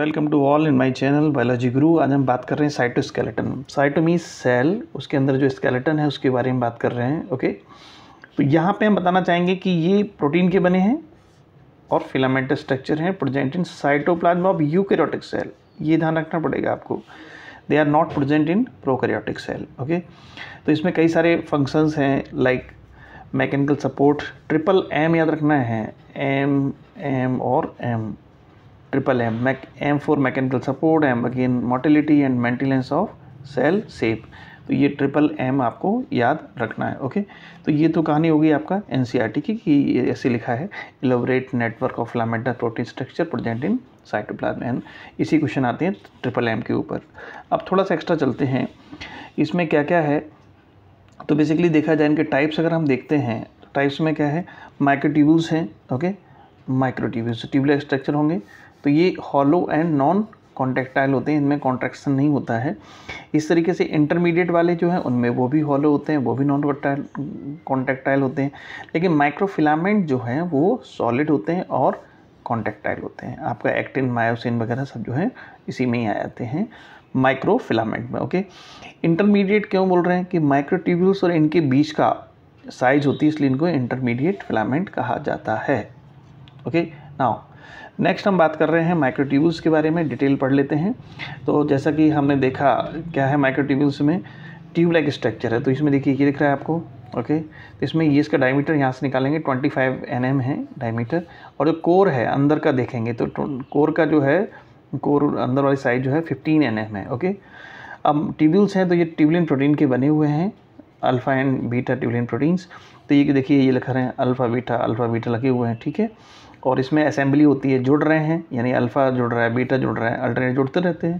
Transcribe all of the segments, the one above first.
Welcome to all in my channel biology Guru आज हम बात कर रहे हैं साइटोस्केलेटन साइटो मीन्स सेल उसके अंदर जो स्केलेटन है उसके बारे में बात कर रहे हैं ओके तो यहाँ पे हम बताना चाहेंगे कि ये प्रोटीन के बने हैं और फिलामेंट स्ट्रक्चर हैं present in cytoplasm of eukaryotic cell ये ध्यान रखना पड़ेगा आपको they are not present in prokaryotic cell okay तो इसमें कई सारे फंक्शंस हैं like mechanical support triple M याद रखना है एम एम और M triple M, mac M for mechanical support, M again motility and maintenance of cell shape. तो ये ट्रिपल एम आपको याद रखना है ओके तो ये तो कहानी होगी आपका एन e की कि ये ऐसे लिखा है इलोबरेट नेटवर्क ऑफ लामेटा protein structure present in cytoplasm and इसी क्वेश्चन आते हैं ट्रिपल एम के ऊपर अब थोड़ा सा एक्स्ट्रा चलते हैं इसमें क्या क्या है तो बेसिकली देखा जाए इनके टाइप्स अगर हम देखते हैं तो टाइप्स में क्या है माइक्रोट्यूबल्स हैं ओके माइक्रोट्यूबल्स ट्यूबलेट स्ट्रक्चर होंगे तो ये हॉलो एंड नॉन कॉन्टेक्टाइल होते हैं इनमें कॉन्ट्रैक्शन नहीं होता है इस तरीके से इंटरमीडिएट वाले जो हैं उनमें वो भी हॉलो होते हैं वो भी नॉन कॉन्टेक्टाइल होते हैं लेकिन माइक्रोफिलामेंट जो हैं वो सॉलिड होते हैं और कॉन्टेक्टाइल होते हैं आपका एक्टिन मायोसिन वगैरह सब जो है इसी में ही आ जाते हैं माइक्रोफिलामेंट में ओके इंटरमीडिएट क्यों बोल रहे हैं कि माइक्रोट्यूब्यूल्स और इनके बीच का साइज होती है इसलिए इनको इंटरमीडिएट फिलामेंट कहा जाता है ओके नाउ नेक्स्ट हम बात कर रहे हैं माइक्रोट्यूब्स के बारे में डिटेल पढ़ लेते हैं तो जैसा कि हमने देखा क्या है माइक्रोट्यूब्स में ट्यूब लाइक स्ट्रक्चर है तो इसमें देखिए ये दिख रहा है आपको ओके तो इसमें ये इसका डायमीटर यहाँ से निकालेंगे 25 फाइव mm है डायमीटर और जो कोर है अंदर का देखेंगे तो कोर का जो है कोर अंदर वाली साइज जो है 15 mm है ओके अब ट्यूब्यूल्स हैं तो ये ट्यूबलिन प्रोटीन के बने हुए हैं alpha and beta tubulin proteins तो ये देखिए ये लिखा रहे हैं अल्फ़ा बीटा अल्फ़ा बीटा लगे हुए हैं ठीक है और इसमें असेंबली होती है जुड़ रहे हैं यानी अल्फ़ा जुड़ रहा है बीटा जुड़ रहा है अल्टरनेट जुड़ते रहते हैं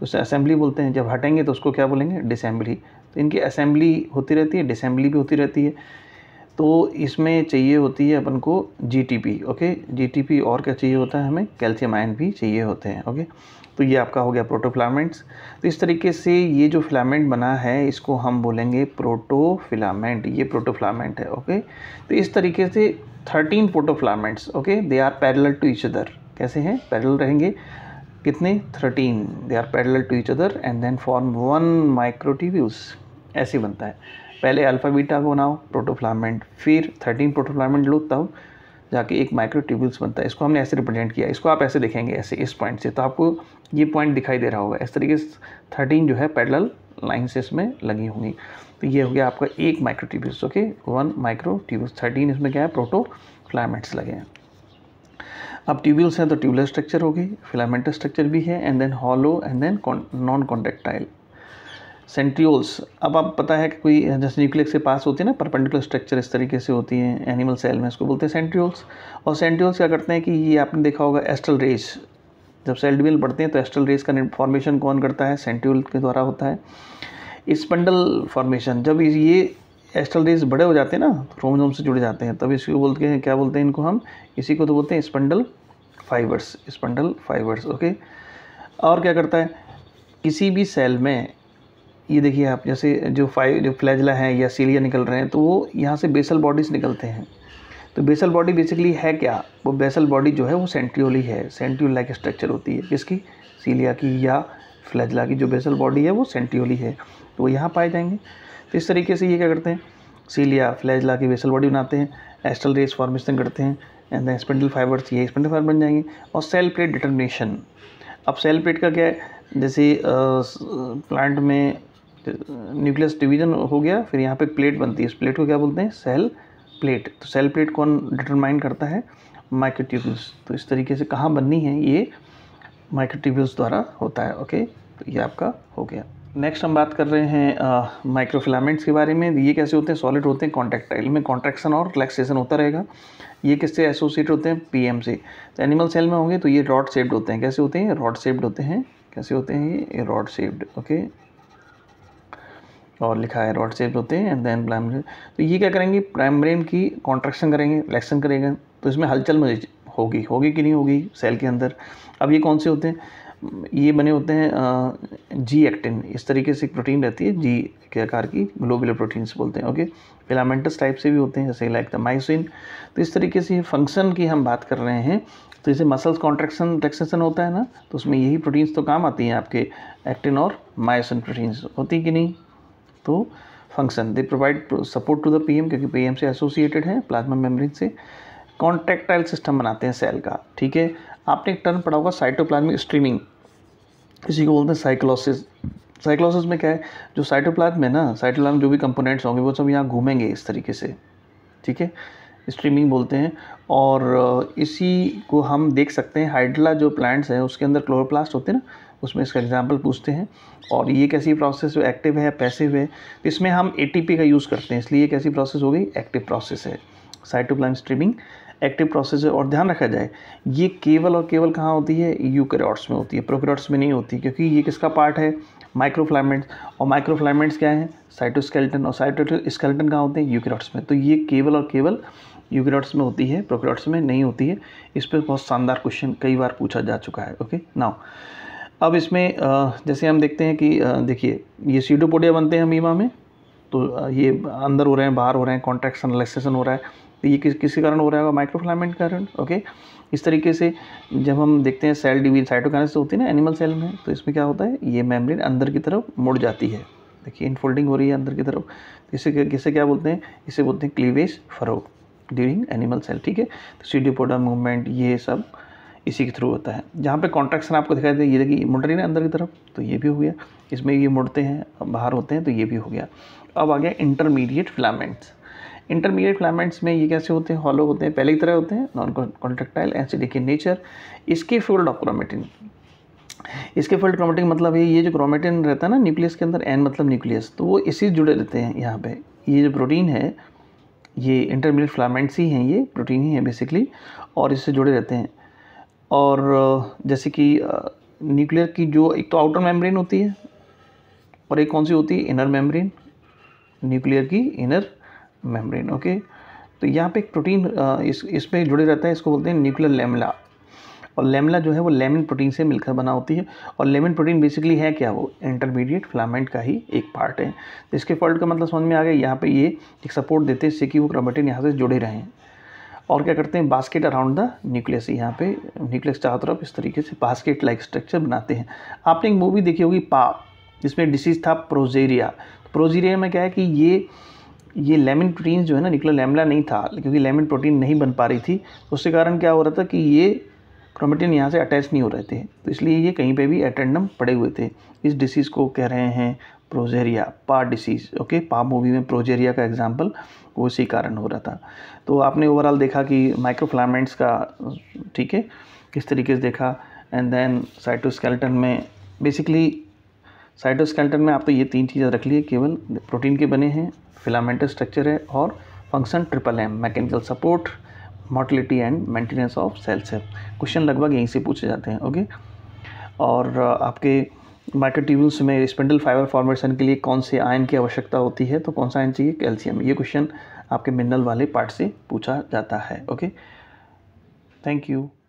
तो उसे असेंबली बोलते हैं जब हटेंगे तो उसको क्या बोलेंगे डिसम्बली तो इनकी असेंबली होती रहती है डिसम्बली भी होती रहती है तो इसमें चाहिए होती है अपन को जीटीपी ओके जीटीपी और क्या चाहिए होता है हमें कैल्शियम आयन भी चाहिए होते हैं ओके तो ये आपका हो गया प्रोटोफ्लामेंट्स तो इस तरीके से ये जो फिलामेंट बना है इसको हम बोलेंगे प्रोटोफिलामेंट ये प्रोटोफ्लामेंट है ओके तो इस तरीके से thirteen protofilaments okay they are parallel to each other कैसे हैं पैरल रहेंगे कितने thirteen they are parallel to each other and then form one microtubules ऐसे बनता है पहले अल्फ़ा बीटा बनाओ प्रोटोफ्लामेंट फिर थर्टीन प्रोटोफ्लामेंट लो तब जाके एक माइक्रो ट्यूब्यूल्स बनता है इसको हमने ऐसे रिप्रेजेंट किया इसको आप ऐसे देखेंगे ऐसे इस पॉइंट से तो आपको ये पॉइंट दिखाई दे रहा होगा इस तरीके से थर्टीन जो है पैडल लाइन से इसमें लगी होंगी तो ये हो गया आपका एक microtubules okay one microtubules thirteen इसमें क्या है प्रोटो फ्लामेंट्स लगे हैं अब ट्यूब्यूल्स हैं तो ट्यूबलेस स्ट्रक्चर हो गई फिलामेंटस स्ट्रक्चर भी है and then hollow and then non contractile centrioles अब आप पता है कि कोई जैसे न्यूक्लियस से पास होती है ना परपेंडिकुलर स्ट्रक्चर इस तरीके से होती है एनिमल सेल में इसको बोलते हैं सेंट्रियोल्स और सेंट्रियोल्स क्या करते हैं कि ये आपने देखा होगा एस्ट्रल रेज जब सेल डिवीजन बढ़ते हैं तो एस्ट्रल रेज का फॉर्मेशन कौन करता है सेंट्रियोल के द्वारा होता है स्पंडल फॉर्मेशन जब ये एस्ट्रल रेज बड़े हो जाते हैं ना तो रोमजोम से जुड़े जाते हैं तब इसको बोलते हैं क्या बोलते हैं इनको हम इसी को तो बोलते हैं spindle fibres spindle fibres okay और क्या करता है किसी भी सेल में ये देखिए आप जैसे जो फाइव जो फ्लैजला है या सीलिया निकल रहे हैं तो वो यहाँ से बेसल बॉडीज निकलते हैं तो बेसल बॉडी बेसिकली है क्या वो बेसल बॉडी जो है वो सेंट्रियोली है सेंट्रियोल लाइक स्ट्रक्चर होती है किसकी सीलिया की या फ्लैजला की जो बेसल बॉडी है वो सेंट्रियोली है तो वो यहाँ पाए जाएंगे तो इस तरीके से ये क्या करते हैं सीलिया फ्लैजला की बेसल बॉडी बनाते हैं एस्ट्रल रेस फॉर्मेशन करते हैं एंड देन स्पेंडल फाइबर्स ये स्पेंडल फाइबर बन जाएंगे और सेल प्लेट डिटर्मिनेशन अब सेल प्लेट का क्या है जैसे प्लांट में न्यूक्लियस डिवीजन हो गया फिर यहाँ पे प्लेट बनती है इस प्लेट को क्या बोलते हैं सेल प्लेट तो सेल प्लेट कौन डिटरमाइन करता है माइक्रोट्यूबल्स तो इस तरीके से कहाँ बननी है ये माइक्रोट्यूबल्स द्वारा होता है ओके तो ये आपका हो गया नेक्स्ट हम बात कर रहे हैं माइक्रोफिलामेंट्स के बारे में ये कैसे होते हैं सॉलिड होते हैं कॉन्ट्रेक्टाइल में कॉन्ट्रैक्शन और रिलैक्सेशन होता रहेगा ये किससे एसोसिएट होते हैं एम से तो एनिमल सेल में होंगे तो ये रॉड सेप्ड होते हैं कैसे होते हैं रॉड सेप्ड होते हैं कैसे होते हैं ये रॉड सेप्ड ओके और लिखा है रॉड शेप्स होते हैं एंड देन प्राइमरी तो ये क्या करेंगे प्राइमरेन की कॉन्ट्रेक्शन करेंगे रिलेक्शन करेंगे तो इसमें हलचल मुझे होगी होगी कि नहीं होगी सेल के अंदर अब ये कौन से होते हैं ये बने होते हैं जी एक्टिन इस तरीके से एक प्रोटीन रहती है जी के आकार की ग्लोबुलर प्रोटीन्स बोलते हैं ओके फिलामेंटस टाइप से भी होते हैं जैसे लाइक द माइसिन तो इस तरीके से फंक्शन की हम बात कर रहे हैं तो जैसे मसल्स कॉन्ट्रेक्शन रिलैक्सेशन होता है ना तो उसमें यही प्रोटीन्स तो काम आती हैं आपके एक्टिन और मायोसिन प्रोटीन्स होती कि नहीं तो function they provide support to the PM क्योंकि पीएम से एसोसिएटेड है प्लाज्मा मेम्ब्रेन से कॉन्ट्रेक्टाइल सिस्टम बनाते हैं सेल का ठीक है आपने एक टर्म पढ़ा होगा साइटोप्लाज्मिक स्ट्रीमिंग इसी को बोलते हैं साइक्लोसिस साइक्लोसिस में क्या है जो साइटोप्लाज्म है ना साइटोप्लाज्म जो भी कंपोनेंट्स होंगे वो सब यहाँ घूमेंगे इस तरीके से ठीक है स्ट्रीमिंग बोलते हैं और इसी को हम देख सकते हैं हाइड्रला जो प्लांट्स हैं उसके अंदर क्लोरोप्लास्ट होते हैं ना उसमें इसका एग्जाम्पल पूछते हैं और ये कैसी प्रोसेस है एक्टिव है पैसिव है इसमें हम ए का यूज़ करते हैं इसलिए ये कैसी प्रोसेस हो गई एक्टिव प्रोसेस है साइटोप्लाइम स्ट्रीमिंग एक्टिव प्रोसेस है और ध्यान रखा जाए ये केवल और केवल कहाँ होती है यू में होती है प्रोक्रॉट्स में नहीं होती क्योंकि ये किसका पार्ट है माइक्रोफ्लाइमेंट्स और माइक्रोफ्लाइमेंट्स क्या हैं साइटोस्केल्टन और साइटोस्केल्टन कहाँ होते हैं यूक्रॉट्स में तो ये केवल और केवल यूक्रॉट्स में होती है प्रोक्रॉट्स में नहीं होती है इस पर बहुत शानदार क्वेश्चन कई बार पूछा जा चुका है ओके नाउ अब इसमें जैसे हम देखते हैं कि देखिए ये सीडोपोडिया बनते हैं अमीमा में तो ये अंदर हो रहे हैं बाहर हो रहे हैं कॉन्ट्रैक्शन रिलैक्सेशन हो रहा है तो ये किस किसी कारण हो रहा है माइक्रोफ्लामेंट कारण ओके इस तरीके से जब हम देखते हैं सेल डिवीजन साइटोकाइनेसिस होती है ना एनिमल सेल में तो इसमें क्या होता है ये मेम्ब्रेन अंदर की तरफ मुड़ जाती है देखिए इनफोल्डिंग हो रही है अंदर की तरफ तो इसे किसे क्या बोलते हैं इसे बोलते हैं cleavage furrow during animal cell ठीक है तो सीडियोपोडा मूवमेंट ये सब इसी के थ्रू होता है जहाँ पे कॉन्ट्रैक्शन आपको दिखाई दे ये देखिए मुड़ रही ना अंदर की तरफ तो ये भी हो गया इसमें ये मुड़ते हैं बाहर होते हैं तो ये भी हो गया अब आ गया इंटरमीडिएट फिलामेंट्स इंटरमीडिएट फिलामेंट्स में ये कैसे होते हैं हॉलो होते हैं पहले की तरह होते हैं नॉन कॉन्ट्रेक्टाइल ऐसे देखिए नेचर इसके फील्ड ऑफ क्रोमेटिन इसके फील्ड क्रोमेटिन मतलब ये ये जो क्रोमेटिन रहता है ना न्यूक्लियस के अंदर एन मतलब न्यूक्लियस तो वो इसी से जुड़े रहते हैं यहाँ पे ये जो प्रोटीन है ये इंटरमीडिएट फिलामेंट्स ही हैं ये प्रोटीन ही है बेसिकली और इससे जुड़े रहते हैं और जैसे कि न्यूक्लियर की जो एक तो आउटर मेम्ब्रेन होती है और एक कौन सी होती है इनर मेम्ब्रेन न्यूक्लियर की इनर मेम्ब्रेन ओके तो यहाँ पे एक प्रोटीन इस इसमें जुड़े रहता है इसको बोलते हैं न्यूक्लियर लेमला और लेमला जो है वो लेमिन प्रोटीन से मिलकर बना होती है और लेमिन प्रोटीन बेसिकली है क्या वो इंटरमीडिएट फिलामेंट का ही एक पार्ट है तो इसके फॉल्ट का मतलब समझ में आ गया यहाँ पे ये एक सपोर्ट देते हैं जिससे कि वो क्रमेटिन यहाँ से जुड़े रहें और क्या करते हैं बास्केट अराउंड द न्यूक्लियस यहाँ पे न्यूक्लियस चारों तरफ इस तरीके से बास्केट लाइक स्ट्रक्चर बनाते हैं आपने एक मूवी देखी होगी पा जिसमें डिसीज था प्रोजेरिया तो प्रोजेरिया में क्या है कि ये ये लेमन प्रोटीन जो है ना निकला लेमला नहीं था क्योंकि लेमन प्रोटीन नहीं बन पा रही थी उसके कारण क्या हो रहा था कि ये क्रोमेटिन यहाँ से अटैच नहीं हो रहे थे तो इसलिए ये कहीं पे भी एटेंडम पड़े हुए थे इस डिसीज़ को कह रहे हैं प्रोजेरिया पा डिसीज ओके पा मूवी में प्रोजेरिया का एग्जाम्पल वो इसी कारण हो रहा था तो आपने ओवरऑल देखा कि माइक्रोफ्लामेंट्स का ठीक है किस तरीके से देखा एंड देन साइटोस्केल्टन में बेसिकली साइटोस्केल्टन में आप तो ये तीन चीज़ें रख लिए केवल प्रोटीन के बने हैं फिलामेंटस स्ट्रक्चर है और function triple M mechanical support motility and maintenance of cells है क्वेश्चन लगभग यहीं से पूछे जाते हैं ओके और आपके माइक्रोट्यूबल्स में स्पिंडल फाइबर फॉर्मेशन के लिए कौन से आयन की आवश्यकता होती है तो कौन सा आयन चाहिए कैल्शियम ये क्वेश्चन आपके मिनरल वाले पार्ट से पूछा जाता है ओके थैंक यू